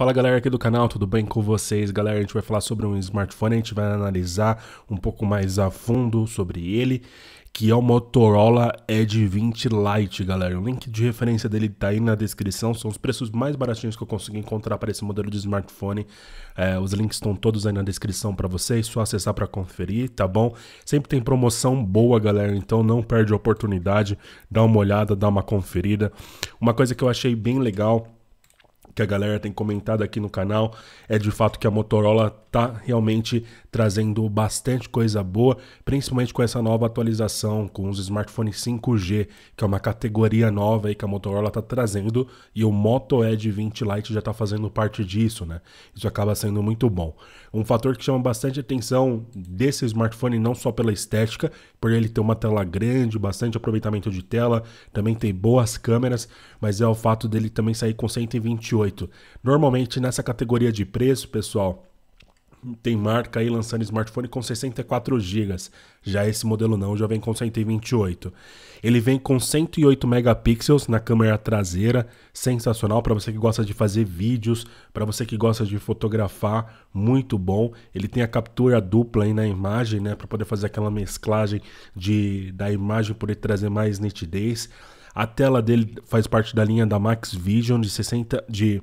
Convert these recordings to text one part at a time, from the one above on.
Fala galera aqui do canal, tudo bem com vocês? Galera, a gente vai falar sobre um smartphone, a gente vai analisar um pouco mais a fundo sobre ele, que é o Motorola Edge 20 Lite, galera. O link de referência dele tá aí na descrição, são os preços mais baratinhos que eu consegui encontrar para esse modelo de smartphone. É, os links estão todos aí na descrição para vocês, só acessar para conferir, tá bom? Sempre tem promoção boa, galera, então não perde a oportunidade, dá uma olhada, dá uma conferida. Uma coisa que eu achei bem legal que a galera tem comentado aqui no canal é de fato que a Motorola tá realmente trazendo bastante coisa boa, principalmente com essa nova atualização com os smartphones 5G, que é uma categoria nova aí que a Motorola tá trazendo e o Moto Edge 20 Lite já tá fazendo parte disso, né? Isso acaba sendo muito bom. Um fator que chama bastante atenção desse smartphone não só pela estética, por ele ter uma tela grande, bastante aproveitamento de tela, também tem boas câmeras, mas é o fato dele também sair com 128 108. Normalmente nessa categoria de preço, pessoal, tem marca aí lançando smartphone com 64 GB. Já esse modelo não, já vem com 128. Ele vem com 108 megapixels na câmera traseira, sensacional para você que gosta de fazer vídeos, para você que gosta de fotografar, muito bom. Ele tem a captura dupla aí na imagem, né, para poder fazer aquela mesclagem de da imagem poder trazer mais nitidez. A tela dele faz parte da linha da Max Vision de 60 de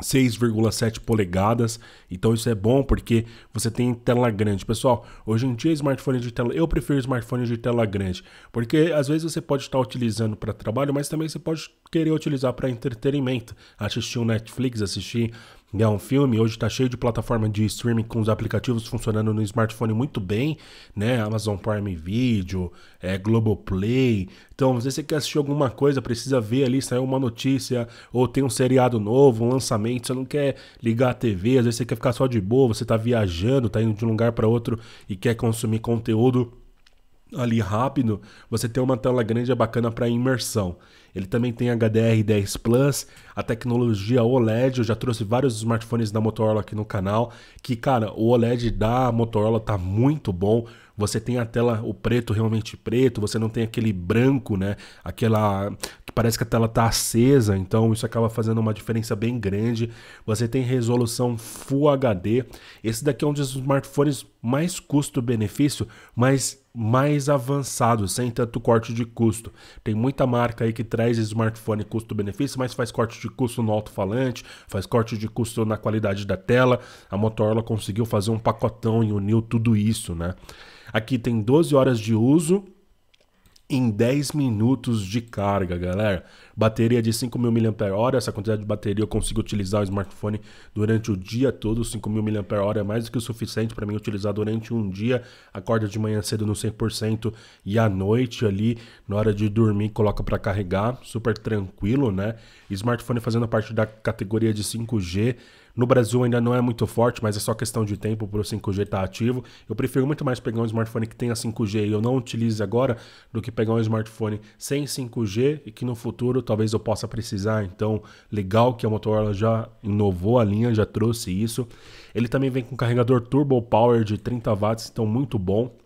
6,7 polegadas. Então isso é bom porque você tem tela grande. Pessoal, hoje em dia smartphone de tela, eu prefiro smartphone de tela grande, porque às vezes você pode estar utilizando para trabalho, mas também você pode queria utilizar para entretenimento, assistir um Netflix, assistir é né, um filme, hoje está cheio de plataforma de streaming com os aplicativos funcionando no smartphone muito bem, né? Amazon Prime Video, é, Globoplay. Então, se você quer assistir alguma coisa, precisa ver ali, saiu uma notícia, ou tem um seriado novo, um lançamento, você não quer ligar a TV, às vezes você quer ficar só de boa, você está viajando, está indo de um lugar para outro e quer consumir conteúdo ali rápido, você tem uma tela grande é bacana para imersão. Ele também tem HDR10 Plus, a tecnologia OLED. Eu já trouxe vários smartphones da Motorola aqui no canal. Que, cara, o OLED da Motorola tá muito bom. Você tem a tela, o preto realmente preto, você não tem aquele branco, né? Aquela. que parece que a tela tá acesa, então isso acaba fazendo uma diferença bem grande. Você tem resolução Full HD. Esse daqui é um dos smartphones mais custo-benefício, mas mais avançado, sem tanto corte de custo. Tem muita marca aí que traz mais smartphone custo-benefício, mas faz corte de custo no alto-falante, faz corte de custo na qualidade da tela. A Motorola conseguiu fazer um pacotão e uniu tudo isso, né? Aqui tem 12 horas de uso em 10 minutos de carga, galera. Bateria de 5.000 mAh, essa quantidade de bateria eu consigo utilizar o smartphone durante o dia todo. 5.000 mAh é mais do que o suficiente para mim utilizar durante um dia. Acorda de manhã cedo no 100% e à noite ali, na hora de dormir, coloca para carregar. Super tranquilo, né? Smartphone fazendo parte da categoria de 5G. No Brasil ainda não é muito forte, mas é só questão de tempo para o 5G estar tá ativo. Eu prefiro muito mais pegar um smartphone que tenha 5G e eu não utilize agora do que pegar um smartphone sem 5G e que no futuro talvez eu possa precisar. Então, legal que a Motorola já inovou a linha, já trouxe isso. Ele também vem com carregador turbo power de 30 watts, então muito bom.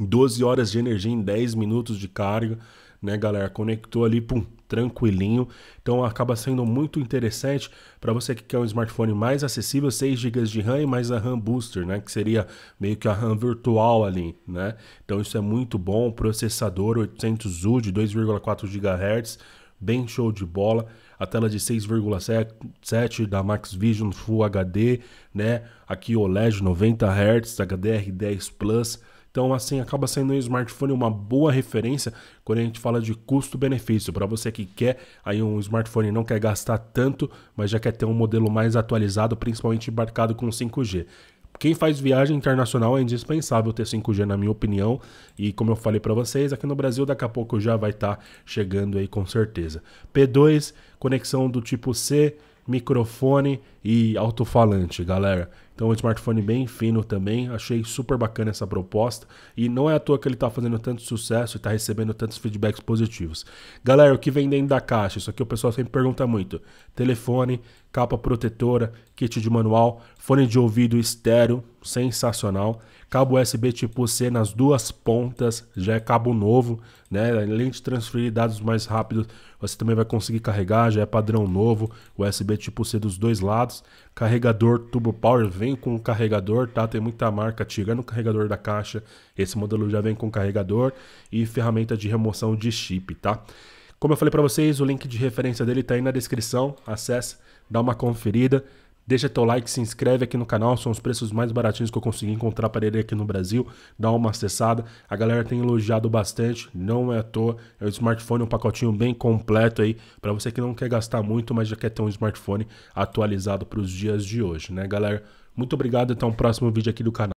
12 horas de energia em 10 minutos de carga, né, galera? Conectou ali, pum, tranquilinho. Então acaba sendo muito interessante para você que quer um smartphone mais acessível, 6 GB de RAM e mais a RAM booster, né, que seria meio que a RAM virtual ali, né? Então isso é muito bom, processador 800U de 2,4 GHz, bem show de bola. A tela de 6,7 da Max Vision Full HD, né? Aqui o OLED 90 Hz, HDR10 Plus. Então, assim, acaba sendo um smartphone uma boa referência quando a gente fala de custo-benefício. Para você que quer aí um smartphone não quer gastar tanto, mas já quer ter um modelo mais atualizado, principalmente embarcado com 5G quem faz viagem internacional é indispensável ter 5G, na minha opinião. E como eu falei para vocês, aqui no Brasil daqui a pouco já vai estar tá chegando aí com certeza. P2, conexão do tipo C, microfone e alto-falante, galera. Então, um smartphone bem fino também. Achei super bacana essa proposta. E não é à toa que ele está fazendo tanto sucesso e está recebendo tantos feedbacks positivos. Galera, o que vem dentro da caixa? Isso aqui o pessoal sempre pergunta muito: telefone, capa protetora, kit de manual, fone de ouvido estéreo, sensacional. Cabo USB tipo C nas duas pontas, já é cabo novo, né? Além de transferir dados mais rápidos, você também vai conseguir carregar, já é padrão novo, USB tipo C dos dois lados carregador Turbo Power vem com carregador, tá? Tem muita marca tirando é o carregador da caixa. Esse modelo já vem com carregador e ferramenta de remoção de chip, tá? Como eu falei para vocês, o link de referência dele tá aí na descrição. Acesse, dá uma conferida. Deixa teu like, se inscreve aqui no canal, são os preços mais baratinhos que eu consegui encontrar para ele aqui no Brasil. Dá uma acessada. A galera tem elogiado bastante, não é à toa. É um smartphone, um pacotinho bem completo aí, para você que não quer gastar muito, mas já quer ter um smartphone atualizado para os dias de hoje, né, galera? Muito obrigado, até o um próximo vídeo aqui do canal.